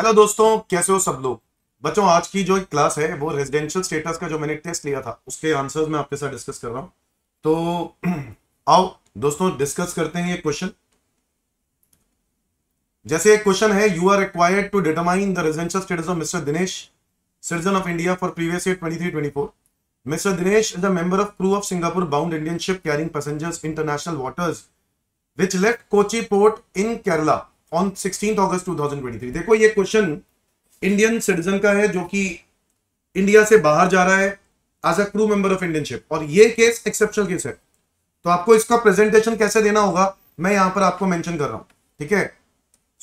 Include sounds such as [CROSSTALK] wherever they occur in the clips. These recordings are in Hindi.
हेलो दोस्तों कैसे हो सब लोग बच्चों आज की जो एक क्लास है वो रेजिडेंशियल स्टेटस का जो मैंने टेस्ट लिया था उसके आंसर्स मैं आपके साथ डिस्कस कर रहा हूँ तो [CLEARS THROAT] आओ दोस्तों डिस्कस करते हैं ये क्वेश्चन जैसे एक क्वेश्चन है you are required to determine the residential status of mister Dinesh citizen of India for previous year 2324 mister Dinesh is a member of crew of Singapore bound Indian ship carrying passengers international waters which left Kochi port in Kerala on sixteen twenty three देखो ये क्वेश्चन इंडियन सिटीजन का है जो कि इंडिया से बाहर जा रहा है as a crew member of Indian ship और ये केस एक्सेप्शनल केस है तो आपको इसका प्रेजेंटेशन कैसे देना होगा मैं यहां पर आपको मेंशन कर रहा हूं ठीक है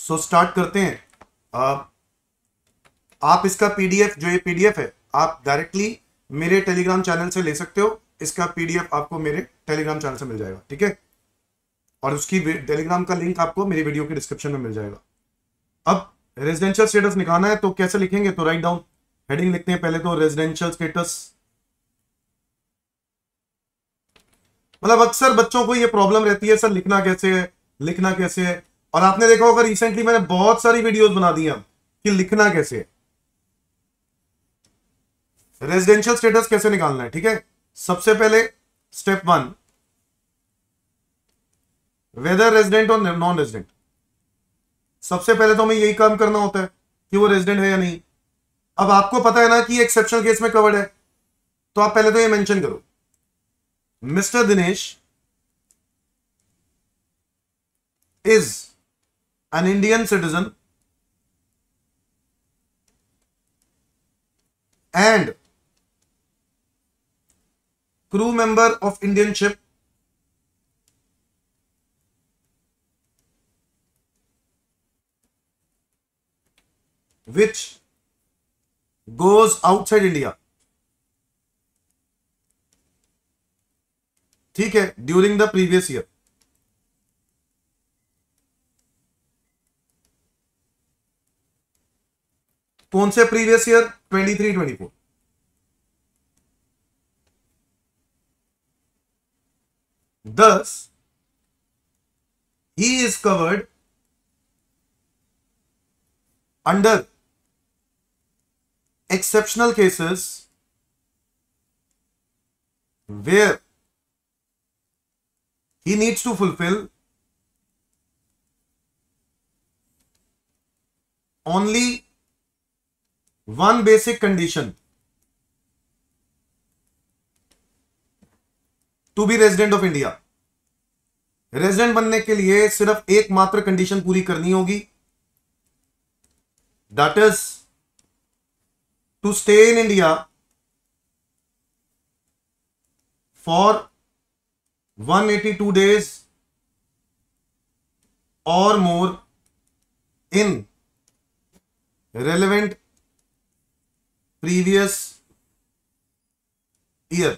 सो स्टार्ट करते हैं आप, आप इसका पीडीएफ जो ये पीडीएफ है आप डायरेक्टली मेरे टेलीग्राम चैनल से ले सकते हो इसका पीडीएफ आपको मेरे टेलीग्राम चैनल से मिल जाएगा ठीक है और उसकी टेलीग्राम का लिंक आपको मेरी वीडियो के डिस्क्रिप्शन में मिल जाएगा अब रेजिडेंशियल स्टेटस निकालना है तो कैसे लिखेंगे तो राइट डाउन हेडिंग लिखते हैं पहले तो रेजिडेंशियल स्टेटस मतलब अक्सर बच्चों को ये प्रॉब्लम रहती है सर लिखना कैसे है लिखना कैसे है और आपने देखा होगा रिसेंटली मैंने बहुत सारी वीडियोस बना दी कि लिखना कैसे है रेजिडेंशियल स्टेटस कैसे निकालना है ठीक है सबसे पहले स्टेप वन वेदर रेजिडेंट और नॉन रेजिडेंट सबसे पहले तो हमें यही काम करना होता है कि वो रेजिडेंट है या नहीं अब आपको पता है ना कि एक्सेप्शन केस में कवर्ड है तो आप पहले तो ये मेंशन करो mister Dinesh is an Indian citizen and crew member of Indian ship which goes outside India ठीक है ड्यूरिंग द प्रीवियस ईयर कौन से previous year twenty three twenty four thus he is covered under exceptional cases where he needs to fulfill only one basic condition to be resident of India resident बनने के लिए सिर्फ एकमात्र कंडीशन पूरी करनी होगी that is to stay in India for 182 days or more in relevant previous year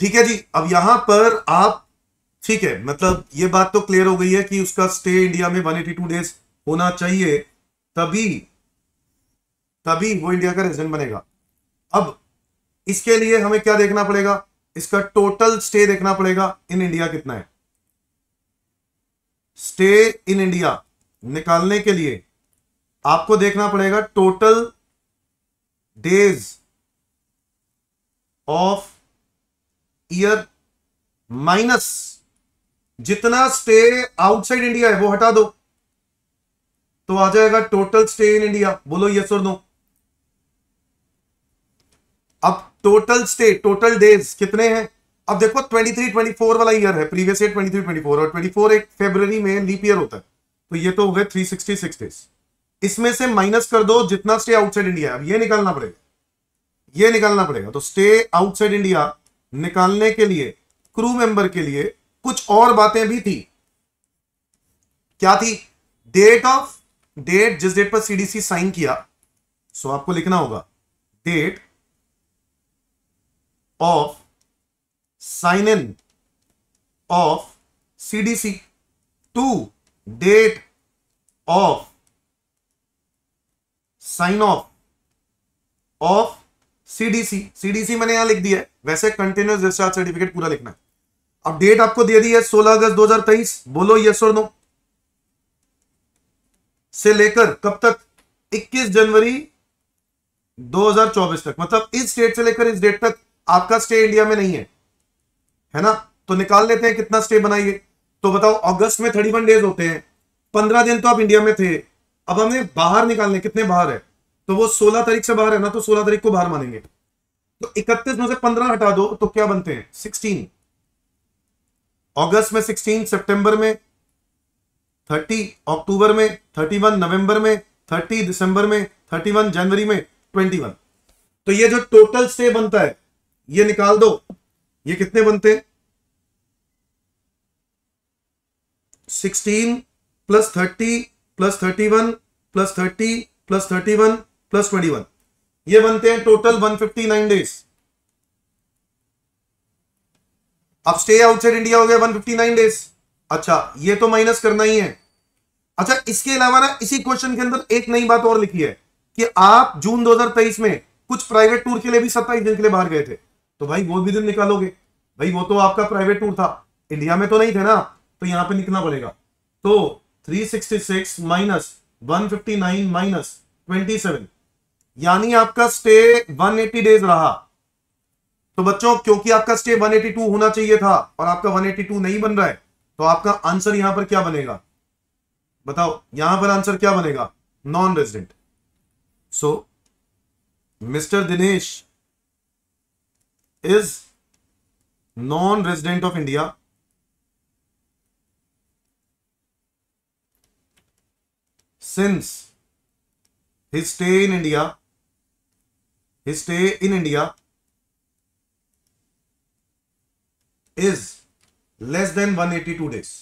ठीक है जी अब यहां पर आप ठीक है मतलब ये बात तो क्लियर हो गई है कि उसका स्टे इंडिया में 182 डेज होना चाहिए तभी तभी वो इंडिया का रेजिडेंट बनेगा अब इसके लिए हमें क्या देखना पड़ेगा इसका टोटल स्टे देखना पड़ेगा इन इंडिया कितना है स्टे इन इंडिया निकालने के लिए आपको देखना पड़ेगा total days of year minus जितना स्टे आउटसाइड इंडिया है वो हटा दो तो आ जाएगा टोटल स्टे इन इंडिया बोलो यस और नो अब टोटल स्टे टोटल डेज कितने हैं अब देखो 23 24 वाला ईयर है प्रीवियस ईयर 23 24 और 24 एक फेब्रवरी में लीप ईयर होता है तो ये तो हो गए 366 डेज इसमें से माइनस कर दो जितना स्टे आउटसाइड इंडिया अब ये निकालना पड़ेगा ये निकालना पड़ेगा तो स्टे आउटसाइड इंडिया निकालने के लिए क्रू मेंबर के लिए कुछ और बातें भी थी क्या थी डेट ऑफ डेट जिस डेट पर सीडीसी साइन किया सो आपको लिखना होगा date of sign in of CDC to date of sign off of D C मैंने यहां लिख दिया है वैसे कंटिन्यूस डिस्चार्ज सर्टिफिकेट पूरा लिखना है अब डेट आपको दे दी है 16 अगस्त 2023 बोलो यस और नो से लेकर कब तक 21 जनवरी 2024 तक मतलब इस डेट से लेकर इस डेट तक आपका स्टे इंडिया में नहीं है है ना तो निकाल लेते हैं कितना स्टे बनाइए तो बताओ अगस्त में थर्टी वन डेज होते हैं पंद्रह दिन तो आप इंडिया में थे अब हमें बाहर निकालने कितने बाहर है तो वो सोलह तारीख से बाहर है ना तो सोलह तारीख को बाहर मानेंगे तो इकतीस में से पंद्रह हटा दो तो क्या बनते हैं सिक्सटीन अगस्त में सिक्सटीन सितंबर में थर्टी अक्टूबर में थर्टी वन नवंबर में थर्टी दिसंबर में थर्टी वन जनवरी में ट्वेंटी वन तो ये जो टोटल स्टे बनता है ये निकाल दो ये कितने बनते हैं sixteen plus thirty plus thirty one plus thirty plus thirty one plus twenty one ये बनते हैं total one fifty nine days अब स्टे आउटसाइड इंडिया हो गया वन फिफ्टी नाइन डेज अच्छा ये तो माइनस करना ही है अच्छा इसके अलावा ना इसी क्वेश्चन के अंदर एक नई बात और लिखी है कि आप जून 2023 में कुछ प्राइवेट टूर के लिए भी सत्ताईस दिन के लिए बाहर गए थे तो भाई वो भी दिन निकालोगे भाई वो तो आपका प्राइवेट टूर था इंडिया में तो नहीं थे ना तो यहां पे निकलना पड़ेगा तो 366 माइनस 159 माइनस 27 यानी आपका स्टे 180 डेज रहा तो बच्चों क्योंकि आपका स्टे 182 होना चाहिए था और आपका 182 नहीं बन रहा है तो आपका आंसर यहां पर क्या बनेगा बताओ यहां पर आंसर क्या बनेगा non resident so mister Dinesh is non-resident of India since his stay in India, his stay in India is less than 182 days.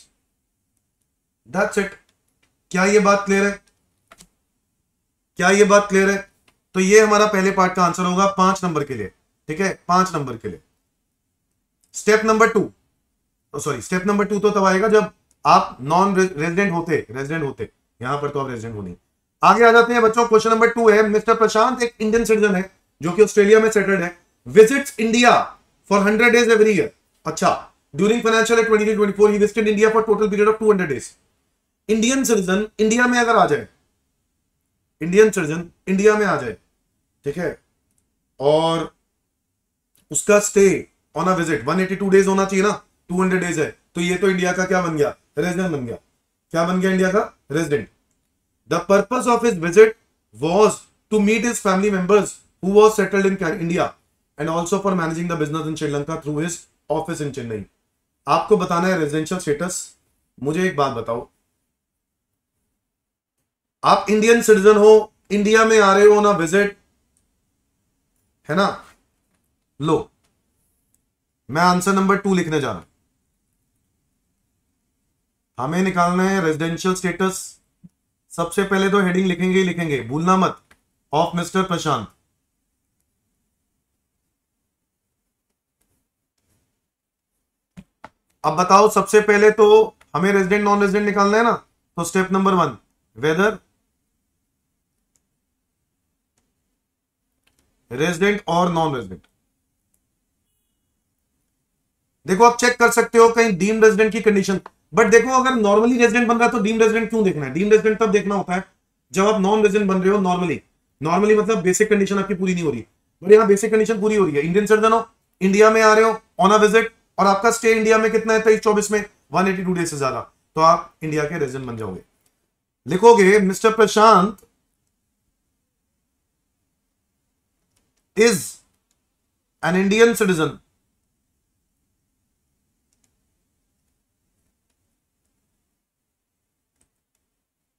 That's it. क्या ये बात क्लियर है क्या ये बात क्लियर है तो ये हमारा पहले पार्ट का आंसर होगा पांच नंबर के लिए ठीक है पांच नंबर के लिए step number two sorry step number two तो तब आएगा जब आप नॉन रेजिडेंट होते रेजिडेंट होते यहां पर तो आप रेजिडेंट होने आगे आ जाते हैं बच्चों क्वेश्चन नंबर टू है मिस्टर प्रशांत एक इंडियन सिटीजन है जो कि ऑस्ट्रेलिया में सेटल्ड है visits India for hundred days every year अच्छा during financial twenty visited India for total period of two hundred days Indian citizen India में अगर आ जाए इंडियन सिटीजन इंडिया में आ जाए ठीक है और उसका stay on a visit 182 days होना चाहिए ना 200 डेज है तो ये तो इंडिया का क्या बन गया रेजिडेंट बन गया क्या बन गया इंडिया का resident the purpose of his visit was to meet his family members who was settled in India and also for managing the business in Sri Lanka through his office in Chennai आपको बताना है रेजिडेंशियल स्टेटस मुझे एक बात बताओ आप इंडियन सिटीजन हो इंडिया में आ रहे हो ना विजिट है ना लो मैं आंसर नंबर टू लिखने जा रहा हूं हमें निकालना है रेजिडेंशियल स्टेटस सबसे पहले तो हेडिंग लिखेंगे ही लिखेंगे भूलना मत ऑफ मिस्टर प्रशांत अब बताओ सबसे पहले तो हमें रेजिडेंट नॉन रेजिडेंट निकालना है ना तो step number one whether resident और नॉन रेजिडेंट देखो आप चेक कर सकते हो कहीं डीम रेजिडेंट की कंडीशन बट देखो अगर नॉर्मली रेजिडेंट बन रहा है तो डीम रेजिडेंट क्यों देखना है डीम रेजिडेंट तब देखना होता है जब आप नॉन रेजिडेंट बन रहे हो नॉर्मली नॉर्मली मतलब बेसिक कंडीशन आपकी पूरी नहीं हो रही बट यहाँ बेसिक कंडीशन पूरी हो रही है इंडियन सिटीजन हो इंडिया में आ रहे हो ऑन अ विजिट और आपका स्टे इंडिया में कितना है तेईस चौबीस में वन एटी टू डेज से ज्यादा तो आप इंडिया के रेजिडेंट बन जाओगे लिखोगे mister Prashant is an Indian citizen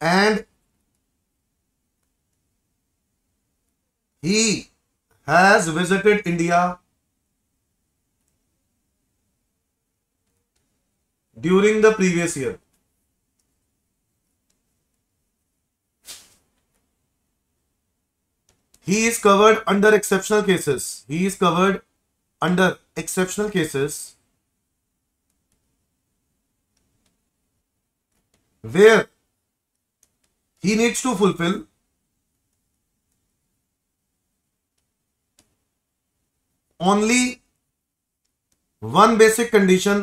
and he has visited India during the previous year. He is covered under exceptional cases. He is covered under exceptional cases where he needs to fulfill only one basic condition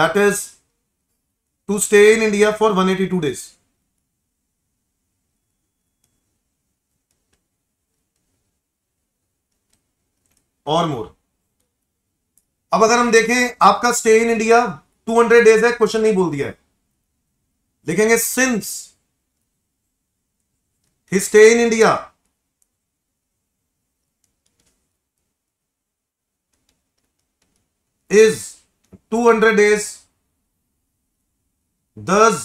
that is to stay in India for 182 days. और मोर अब अगर हम देखें आपका stay in India two hundred days है क्वेश्चन नहीं बोल दिया है लिखेंगे since he stay in India is 200 days thus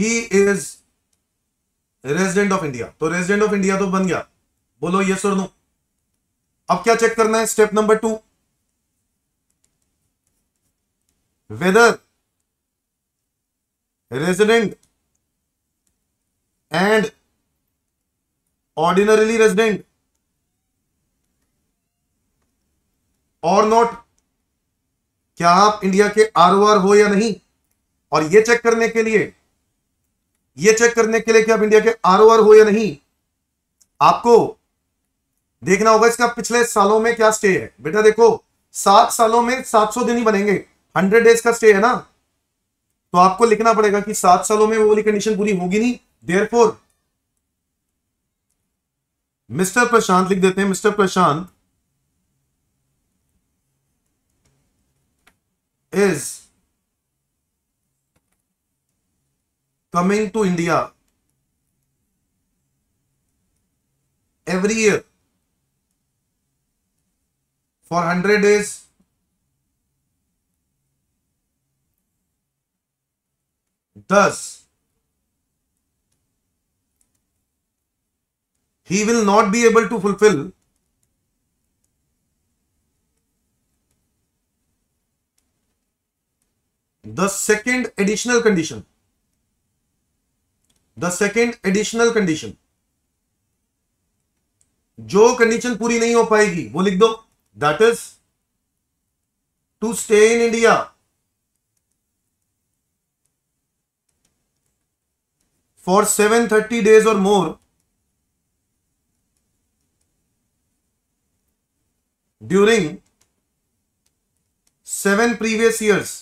he is resident of India तो रेजिडेंट ऑफ इंडिया तो बन गया बोलो ये और नो अब क्या चेक करना है step number two whether resident and ordinarily resident और नॉट क्या आप इंडिया के आर हो या नहीं और यह चेक करने के लिए यह चेक करने के लिए कि आप इंडिया के आर हो या नहीं आपको देखना होगा इसका पिछले सालों में क्या स्टे है बेटा देखो सात सालों में सात सौ दिन ही बनेंगे हंड्रेड डेज का स्टे है ना तो आपको लिखना पड़ेगा कि सात सालों में वो वाली कंडीशन पूरी होगी नहीं देर मिस्टर प्रशांत लिख देते हैं mister Prashant is coming to India every year for hundred days Thus, he will not be able to fulfill the second additional condition the second additional condition जो कंडीशन पूरी नहीं हो पाएगी वो लिख दो that is to stay in India for 730 days or more during 7 previous years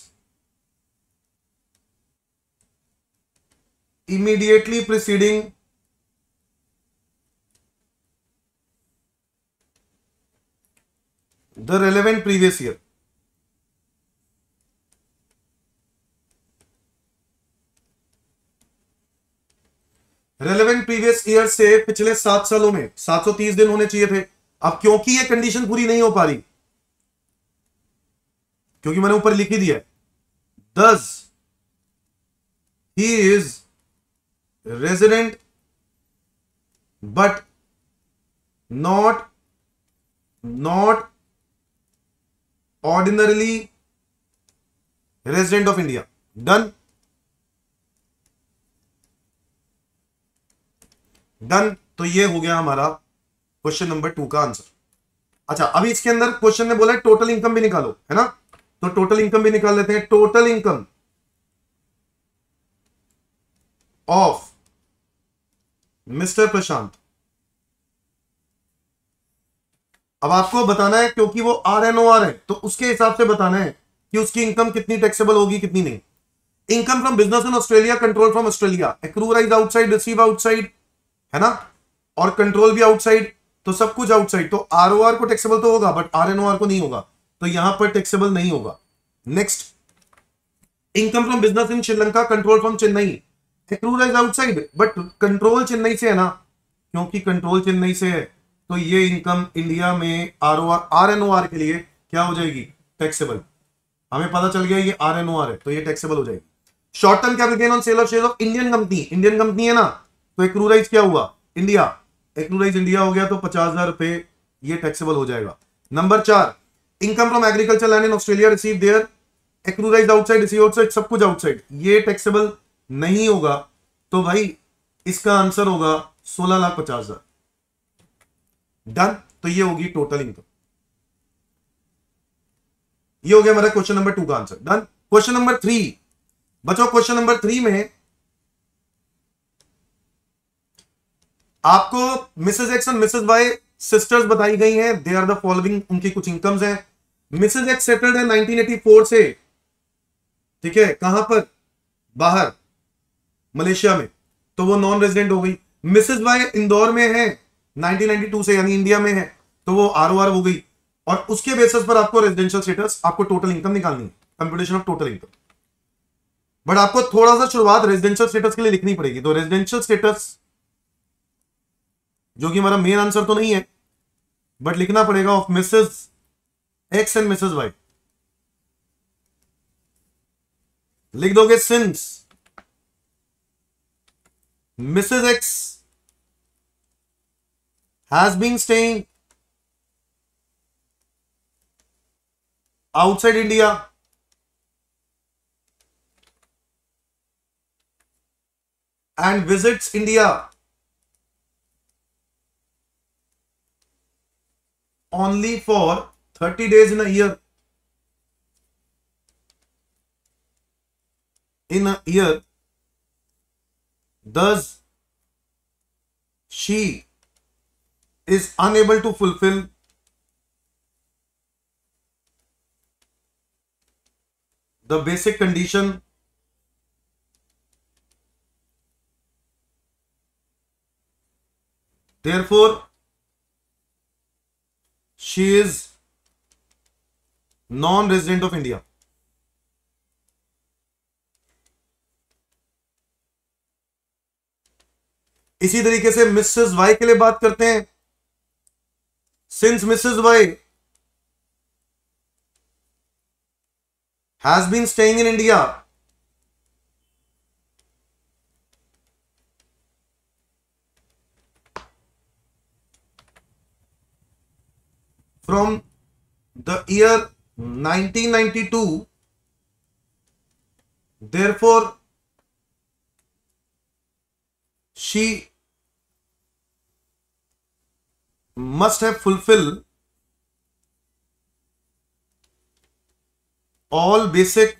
immediately preceding the relevant previous year. Previous year से पिछले सात सालों में 730 दिन होने चाहिए थे अब क्योंकि ये कंडीशन पूरी नहीं हो पा रही क्योंकि मैंने ऊपर लिखी दिया thus he is resident but not not ordinarily resident of India done done तो ये हो गया हमारा क्वेश्चन नंबर टू का आंसर अच्छा अभी इसके अंदर क्वेश्चन ने बोला है टोटल इनकम भी निकालो है ना तो टोटल इनकम भी निकाल लेते हैं total income of mister Prashant अब आपको बताना है क्योंकि वो आर एन ओ आर है तो उसके हिसाब से बताना है कि उसकी इनकम कितनी टैक्सेबल होगी कितनी नहीं income from business in Australia control from Australia accrue arise outside receive outside है ना और कंट्रोल भी आउटसाइड तो सब कुछ आउटसाइड तो आर ओ आर को टैक्सेबल तो होगा बट आर आर को नहीं होगा तो यहां पर टैक्सेबल नहीं होगा next income from business in Sri Lanka control from Chennai outside but control Chennai से है ना क्योंकि कंट्रोल चेन्नई से है तो ये इनकम इंडिया में R O R R N O R के लिए क्या हो जाएगी टैक्सेबल हमें पता चल गया ये आर एन ओ आर है तो ये टैक्सेबल हो जाएगी short term capital gain on sale of share of Indian company Indian company है ना तो एक्नोराइज क्या हुआ इंडिया एक इंडिया हो गया तो पचास हजार रुपए ये टैक्सेबल हो जाएगा नंबर चार income from agriculture land in Australia receive there accrue arise outside receive outside सब कुछ आउटसाइड ये टैक्सेबल नहीं होगा तो भाई इसका आंसर होगा सोलह लाख पचास हजार डन तो ये होगी टोटल इनकम ये हो गया हमारा क्वेश्चन नंबर टू का answer done question number three बचाओ क्वेश्चन नंबर थ्री में आपको मिसेज एक्स और मिसेज वाई सिस्टर्स बताई गई हैं दे आर द फॉलोइंग उनकी कुछ इनकम्स हैं मिसेज एक्स सेटल्ड है 1984 से ठीक है कहां पर बाहर मलेशिया में तो वो नॉन रेजिडेंट हो गई मिसेज वाई इंदौर में है 1992 से यानी इंडिया में है तो वो आर ओ आर हो गई और उसके बेसिस पर आपको रेजिडेंशियल स्टेटस आपको टोटल इनकम निकालनी है computation of total income but आपको थोड़ा सा शुरुआत रेजिडेंशियल स्टेटस के लिए लिखनी पड़ेगी तो रेजिडेंशियल स्टेटस जो कि हमारा मेन आंसर तो नहीं है बट लिखना पड़ेगा of Mrs X and Mrs Y लिख दोगे since Mrs X has been staying outside India and visits India only for 30 days in a year. In a year, thus she is unable to fulfill the basic condition therefore she is non resident of India इसी तरीके से मिसेस वाई के लिए बात करते हैं since Mrs Y has been staying in India from the year 1992 therefore she must have fulfilled all basic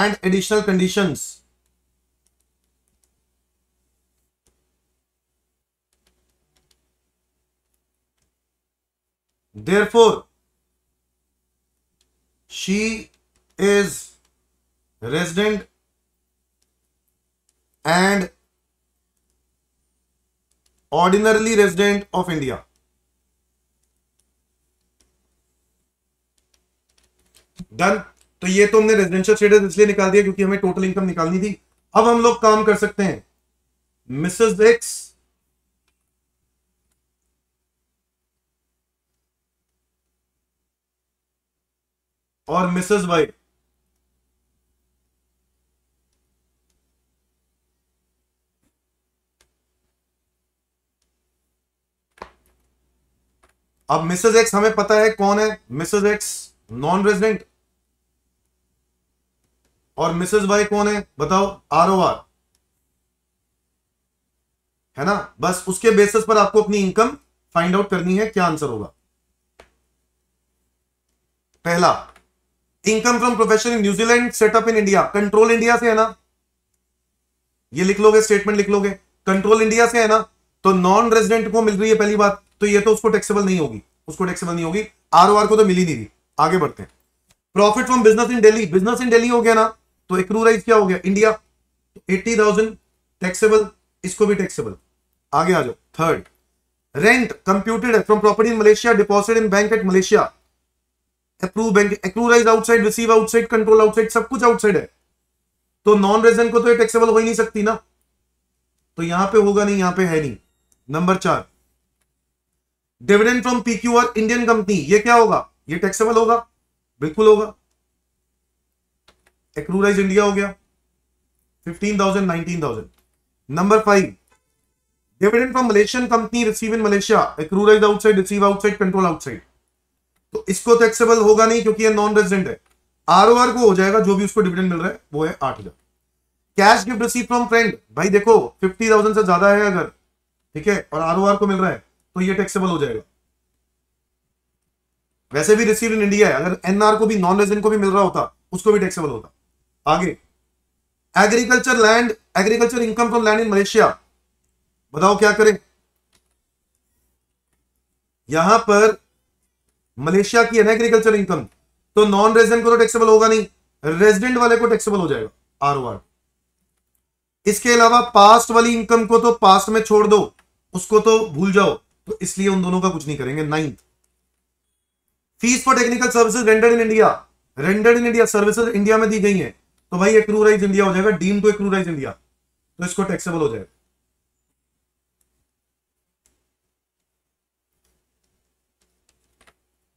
and additional conditions therefore she is resident and ordinarily resident of India. Done तो ये तो हमने रेजिडेंशियल स्टेटस इसलिए निकाल दिया क्योंकि हमें टोटल इनकम निकालनी थी अब हम लोग काम कर सकते हैं मिसेस एक्स और मिसेस वाइफ अब मिसेज एक्स हमें पता है कौन है मिसेज एक्स नॉन रेजिडेंट और मिसेज वाई कौन है बताओ आर ओ आर है ना बस उसके बेसिस पर आपको अपनी इनकम फाइंड आउट करनी है क्या आंसर होगा पहला income from profession in New Zealand set up in India control India से है ना ये लिख लोगे स्टेटमेंट लिख लोगे कंट्रोल इंडिया से है ना तो नॉन रेजिडेंट को मिल रही है पहली बात तो ये तो उसको टैक्सेबल नहीं होगी उसको टैक्सेबल नहीं होगी आर को तो मिली नहीं थी आगे बढ़ते हैं profit from business in Delhi business in Delhi हो गया ना तो एक्रूराइज क्या हो गया इंडिया एट्टी थाउजेंड टैक्सेबल इसको भी टैक्सेबल आगे आ जाओ third rent computed from property in Malaysia deposit in bank at Malaysia approve bank accrue arise outside receive outside control outside सब कुछ आउटसाइड है तो नॉन रेजिडेंट को तो ये टैक्सेबल हो ही नहीं सकती ना तो यहां पे होगा नहीं यहां पे है नहीं नंबर चार डिविडेंड फ्रॉम पीक्यू और इंडियन कंपनी ये क्या होगा ये टैक्सेबल होगा बिल्कुल होगा एक्रूराइज इंडिया हो गया fifteen thousand nineteen thousand number five dividend from Malaysian company receive in Malaysia accrue arise outside receive outside control outside तो इसको टैक्सेबल होगा नहीं क्योंकि ये नॉन रेजिडेंट है आरओआर को हो जाएगा जो भी उसको डिविडेंड मिल रहा है वो है आठ हजार cash gift receive from friend भाई देखो फिफ्टी थाउजेंड से ज्यादा है अगर ठीक है और आरओआर को मिल रहा है तो ये टैक्सेबल हो जाएगा वैसे भी रिसीव इन इंडिया है अगर एनआर को भी नॉन रेजिडेंट को भी मिल रहा होता उसको भी टैक्सेबल होता आगे agriculture land agriculture income from land in Malaysia बताओ क्या करें यहां पर मलेशिया की है ना एग्रीकल्चर इनकम तो नॉन रेजिडेंट को तो टैक्सेबल होगा नहीं रेजिडेंट वाले को टैक्सेबल हो जाएगा आर ओ इसके अलावा पास्ट वाली इनकम को तो पास्ट में छोड़ दो उसको तो भूल जाओ तो इसलिए उन दोनों का कुछ नहीं करेंगे ninth fees for technical services rendered in India rendered in India services India में दी गई है तो भाई एक इंडिया हो जाएगा डीम टू एक इंडिया तो इसको टैक्सेबल हो जाएगा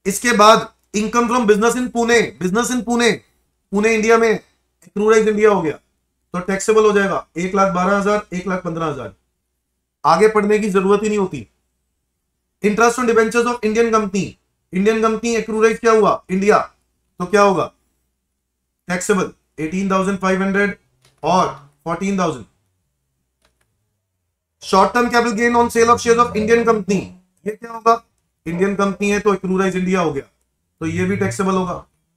इसके बाद income from business in Pune business in Pune Pune India में एक्रूराइज इंडिया हो गया तो टैक्सेबल हो जाएगा एक लाख बारह हजार एक लाख पंद्रह हजार आगे पढ़ने की जरूरत ही नहीं होती interest on debentures of Indian company Indian company accrue arise क्या हुआ इंडिया तो क्या होगा taxable eighteen thousand five hundred और fourteen thousand short term capital gain on sale of share of Indian company ये क्या होगा इंडियन कंपनी है तो क्रूराइज इंडिया हो गया तो ये भी टैक्सेबल होगा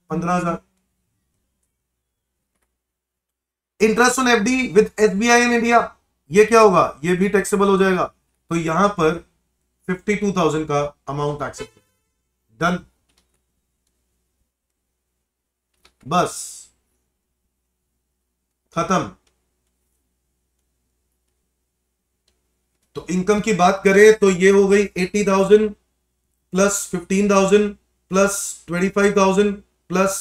पंद्रह हजार interest on FD with SBI in India ये क्या होगा ये भी टैक्सेबल हो जाएगा तो यहां पर फिफ्टी टू थाउजेंड का अमाउंट एक्सेप्ट डन बस खत्म तो इनकम की बात करें तो ये हो गई eighty thousand plus fifteen thousand plus twenty five thousand plus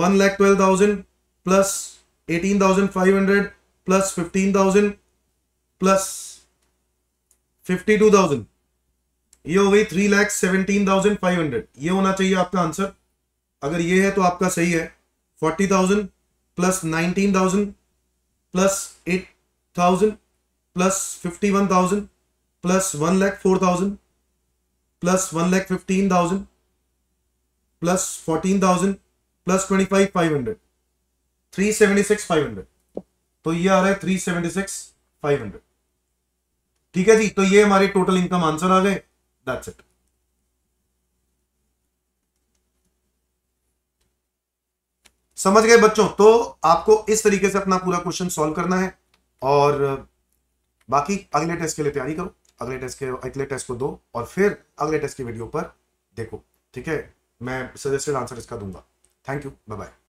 one lakh twelve thousand plus eighteen thousand five hundred plus fifteen thousand plus fifty two thousand ये हो गई three lakh seventeen thousand five hundred ये होना चाहिए आपका आंसर अगर ये है तो आपका सही है forty thousand plus nineteen thousand plus eight thousand plus fifty one thousand plus one lakh four thousand thousand plus twenty five five hundred three seventy six five hundred तो ये आ रहा है फाइव हंड्रेड ठीक है जी तो ये हमारे टोटल इनकम आंसर आ गए दैट्स इट समझ गए बच्चों तो आपको इस तरीके से अपना पूरा क्वेश्चन सॉल्व करना है और बाकी अगले टेस्ट के लिए तैयारी करो अगले टेस्ट के अगले टेस्ट को दो और फिर अगले टेस्ट की वीडियो पर देखो ठीक है मैं सजेस्टेड आंसर इसका दूंगा थैंक यू बाय बाय